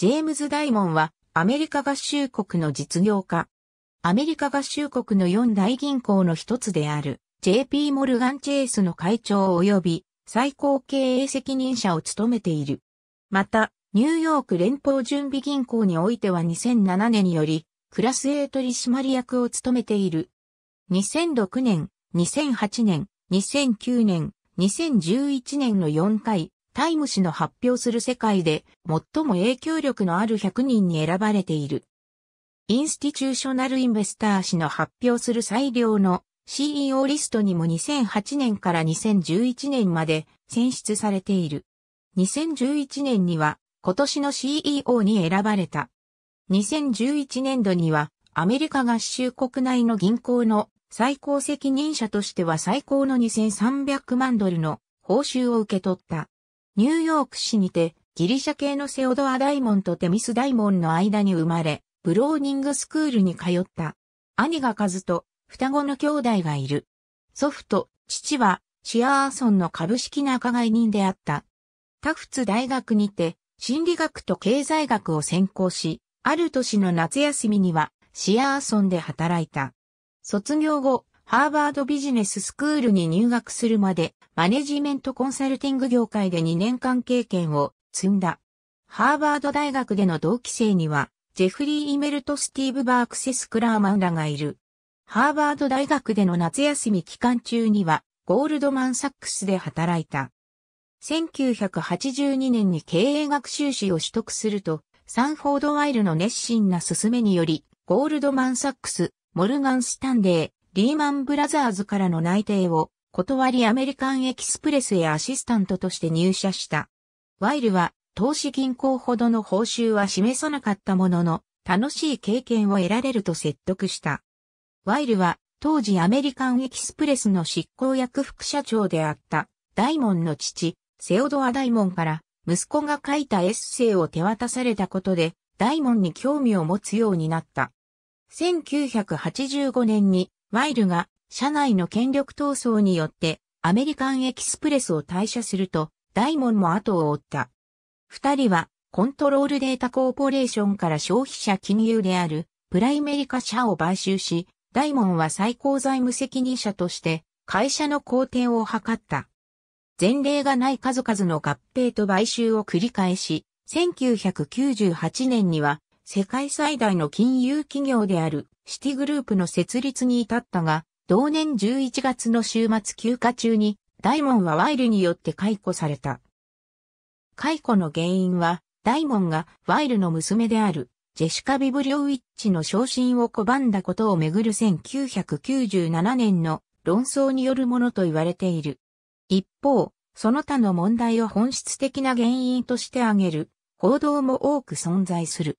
ジェームズ・ダイモンはアメリカ合衆国の実業家。アメリカ合衆国の四大銀行の一つである JP モルガン・チェイスの会長及び最高経営責任者を務めている。また、ニューヨーク連邦準備銀行においては2007年により、クラス A 取締役を務めている。2006年、2008年、2009年、2011年の4回、タイム誌の発表する世界で最も影響力のある100人に選ばれている。インスティチューショナルインベスター誌の発表する最良の CEO リストにも2008年から2011年まで選出されている。2011年には今年の CEO に選ばれた。2011年度にはアメリカ合衆国内の銀行の最高責任者としては最高の2300万ドルの報酬を受け取った。ニューヨーク市にて、ギリシャ系のセオドア・ダイモンとテミス・ダイモンの間に生まれ、ブローニングスクールに通った。兄がカズと双子の兄弟がいる。祖父と父はシアーソンの株式仲買人であった。タフツ大学にて心理学と経済学を専攻し、ある年の夏休みにはシアーソンで働いた。卒業後、ハーバードビジネススクールに入学するまでマネジメントコンサルティング業界で2年間経験を積んだ。ハーバード大学での同期生には、ジェフリー・イメルとスティーブ・バークセス・クラーマンらがいる。ハーバード大学での夏休み期間中には、ゴールドマン・サックスで働いた。1982年に経営学習士を取得すると、サンフォード・ワイルの熱心な勧めにより、ゴールドマン・サックス、モルガン・スタンデー、リーマン・ブラザーズからの内定を断りアメリカンエキスプレスへアシスタントとして入社した。ワイルは投資銀行ほどの報酬は示さなかったものの、楽しい経験を得られると説得した。ワイルは当時アメリカンエキスプレスの執行役副社長であったダイモンの父、セオドア・ダイモンから息子が書いたエッセイを手渡されたことでダイモンに興味を持つようになった。1985年にワイルが社内の権力闘争によってアメリカンエキスプレスを退社すると、ダイモンも後を追った。二人はコントロールデータコーポレーションから消費者金融であるプライメリカ社を買収し、ダイモンは最高財務責任者として会社の工程を図った。前例がない数々の合併と買収を繰り返し、1998年には世界最大の金融企業であるシティグループの設立に至ったが、同年11月の週末休暇中に、大門はワイルによって解雇された。解雇の原因は、大門がワイルの娘である、ジェシカ・ビブリオウィッチの昇進を拒んだことをめぐる1997年の論争によるものと言われている。一方、その他の問題を本質的な原因として挙げる報道も多く存在する。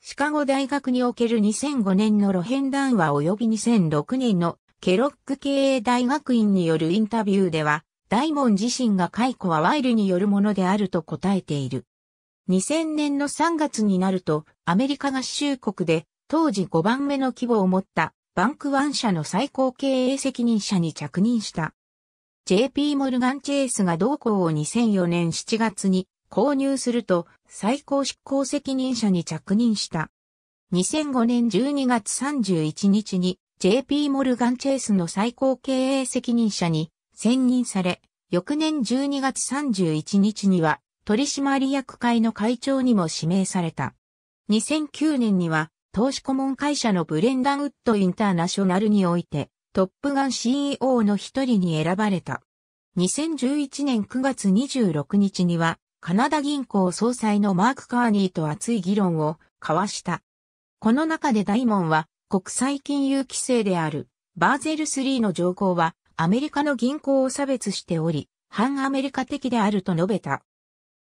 シカゴ大学における2005年の露辺談話及び2006年のケロック経営大学院によるインタビューでは、大門自身が解雇はワイルによるものであると答えている。2000年の3月になると、アメリカ合衆国で、当時5番目の規模を持ったバンクワン社の最高経営責任者に着任した。JP モルガン・チェイスが同行を2004年7月に購入すると最高執行責任者に着任した。2005年12月31日に JP モルガンチェイスの最高経営責任者に選任され、翌年12月31日には取締役会の会長にも指名された。2009年には投資顧問会社のブレンダンウッドインターナショナルにおいてトップガン CEO の一人に選ばれた。2011年9月26日にはカナダ銀行総裁のマーク・カーニーと熱い議論を交わした。この中でダイモンは国際金融規制であるバーゼル3の条項はアメリカの銀行を差別しており、反アメリカ的であると述べた。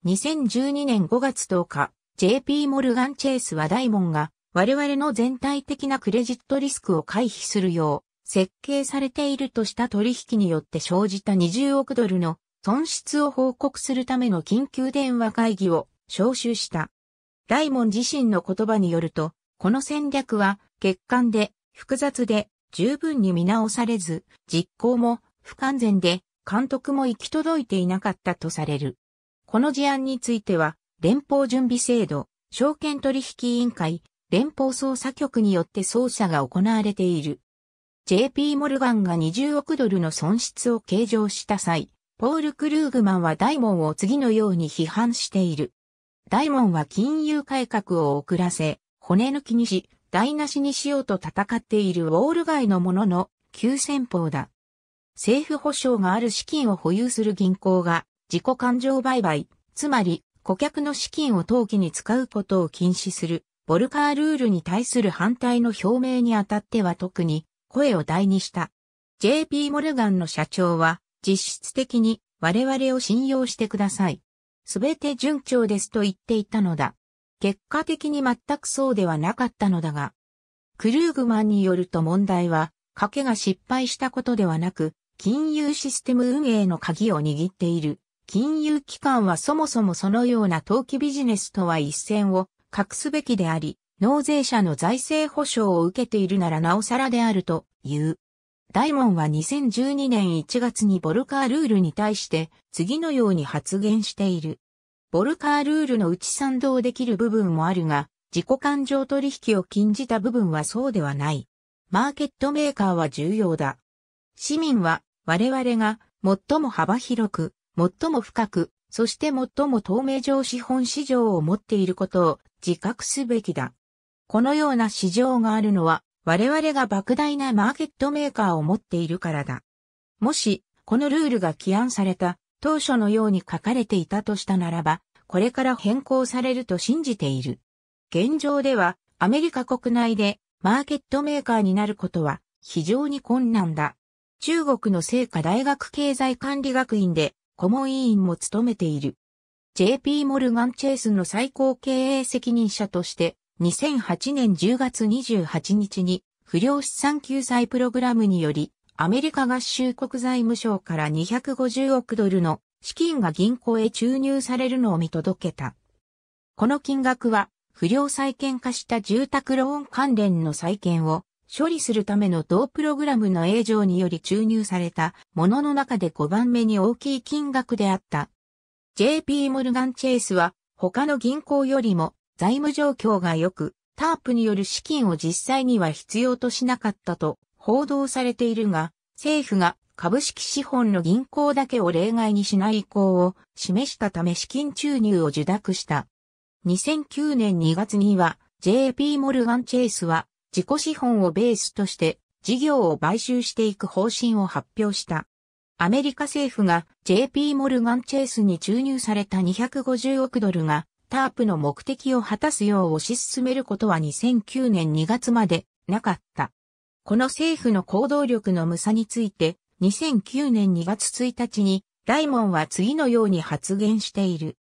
2012年5月10日、JP モルガン・チェイスはダイモンが我々の全体的なクレジットリスクを回避するよう設計されているとした取引によって生じた20億ドルの損失を報告するための緊急電話会議を招集した。ダイモン自身の言葉によると、この戦略は欠陥で、複雑で、十分に見直されず、実行も不完全で、監督も行き届いていなかったとされる。この事案については、連邦準備制度、証券取引委員会、連邦捜査局によって捜査が行われている。JP モルガンが20億ドルの損失を計上した際、ポール・クルーグマンはダイモンを次のように批判している。ダイモンは金融改革を遅らせ、骨抜きにし、台無しにしようと戦っているウォール街のものの急先鋒だ。政府保障がある資金を保有する銀行が自己勘定売買、つまり顧客の資金を投機に使うことを禁止するボルカールールに対する反対の表明にあたっては特に声を大にした。JP モルガンの社長は実質的に我々を信用してください。すべて順調ですと言っていたのだ。結果的に全くそうではなかったのだが、クルーグマンによると問題は、賭けが失敗したことではなく、金融システム運営の鍵を握っている。金融機関はそもそもそのような投機ビジネスとは一線を画すべきであり、納税者の財政保障を受けているならなおさらであるという。ダイモンは2012年1月にボルカールールに対して次のように発言している。ボルカールールのうち賛同できる部分もあるが、自己感情取引を禁じた部分はそうではない。マーケットメーカーは重要だ。市民は我々が最も幅広く、最も深く、そして最も透明上資本市場を持っていることを自覚すべきだ。このような市場があるのは我々が莫大なマーケットメーカーを持っているからだ。もし、このルールが起案された当初のように書かれていたとしたならば、これから変更されると信じている。現状では、アメリカ国内でマーケットメーカーになることは非常に困難だ。中国の聖火大学経済管理学院で顧問委員も務めている。JP モルガンチェイスの最高経営責任者として、2008年10月28日に不良資産救済プログラムによりアメリカ合衆国財務省から250億ドルの資金が銀行へ注入されるのを見届けた。この金額は、不良債権化した住宅ローン関連の債権を処理するための同プログラムの営業により注入されたものの中で5番目に大きい金額であった。JP モルガンチェイスは他の銀行よりも財務状況が良く、タープによる資金を実際には必要としなかったと報道されているが、政府が株式資本の銀行だけを例外にしない意向を示したため資金注入を受諾した。2009年2月には JP モルガンチェイスは自己資本をベースとして事業を買収していく方針を発表した。アメリカ政府が JP モルガンチェイスに注入された250億ドルがタープの目的を果たすよう推し進めることは2009年2月までなかった。この政府の行動力の無差について、2009年2月1日に、ダイモンは次のように発言している。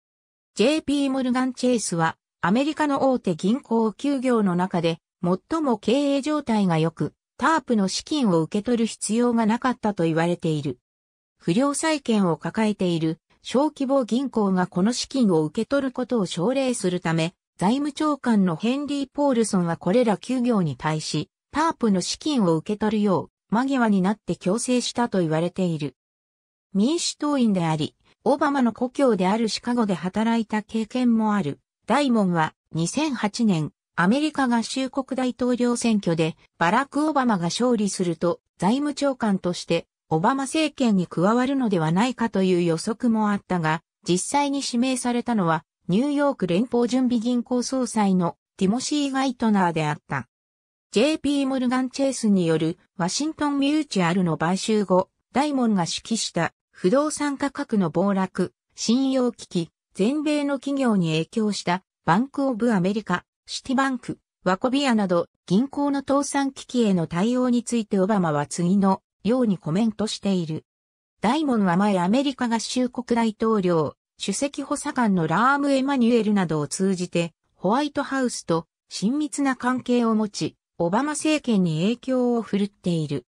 JP モルガン・チェイスは、アメリカの大手銀行休業の中で、最も経営状態が良く、タープの資金を受け取る必要がなかったと言われている。不良債権を抱えている小規模銀行がこの資金を受け取ることを奨励するため、財務長官のヘンリー・ポールソンはこれら休業に対し、タープの資金を受け取るよう間際になって強制したと言われている。民主党員であり、オバマの故郷であるシカゴで働いた経験もある。ダイモンは2008年、アメリカ合衆国大統領選挙でバラク・オバマが勝利すると財務長官としてオバマ政権に加わるのではないかという予測もあったが、実際に指名されたのはニューヨーク連邦準備銀行総裁のティモシー・ガイトナーであった。JP モルガン・チェイスによるワシントン・ミューチュアルの買収後、ダイモンが指揮した不動産価格の暴落、信用危機、全米の企業に影響したバンク・オブ・アメリカ、シティバンク、ワコビアなど銀行の倒産危機への対応についてオバマは次のようにコメントしている。ダイモンは前アメリカ合衆国大統領、主席補佐官のラーム・エマニュエルなどを通じて、ホワイトハウスと親密な関係を持ち、オバマ政権に影響を振るっている。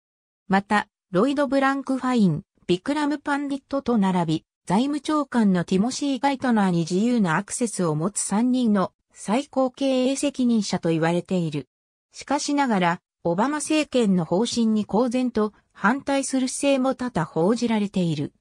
また、ロイド・ブランク・ファイン、ビクラム・パンディットと並び、財務長官のティモシー・ガイトナーに自由なアクセスを持つ3人の最高経営責任者と言われている。しかしながら、オバマ政権の方針に公然と反対する姿勢も多々報じられている。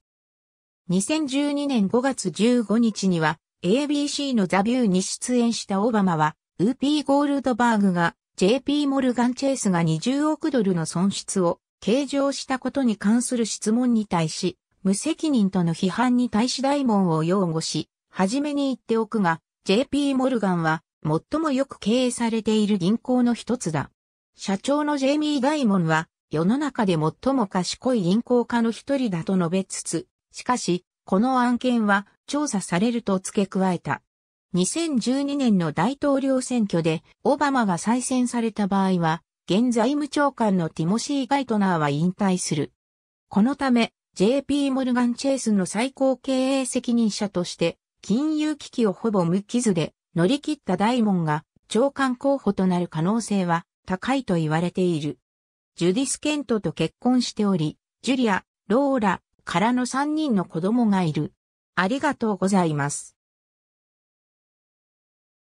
2012年5月15日には ABC のザ・ビューに出演したオバマは、ウーピー・ゴールドバーグが JP モルガンチェイスが20億ドルの損失を計上したことに関する質問に対し、無責任との批判に対しダイモンを擁護し、はじめに言っておくが、JP モルガンは最もよく経営されている銀行の一つだ。社長のジェイミー・ダイモンは、世の中で最も賢い銀行家の一人だと述べつつ、しかし、この案件は調査されると付け加えた。2012年の大統領選挙でオバマが再選された場合は、現在務長官のティモシー・ガイトナーは引退する。このため、JP モルガン・チェイスの最高経営責任者として、金融危機をほぼ無傷で乗り切ったダイモンが長官候補となる可能性は高いと言われている。ジュディス・ケントと結婚しており、ジュリア、ローラからの3人の子供がいる。ありがとうございます。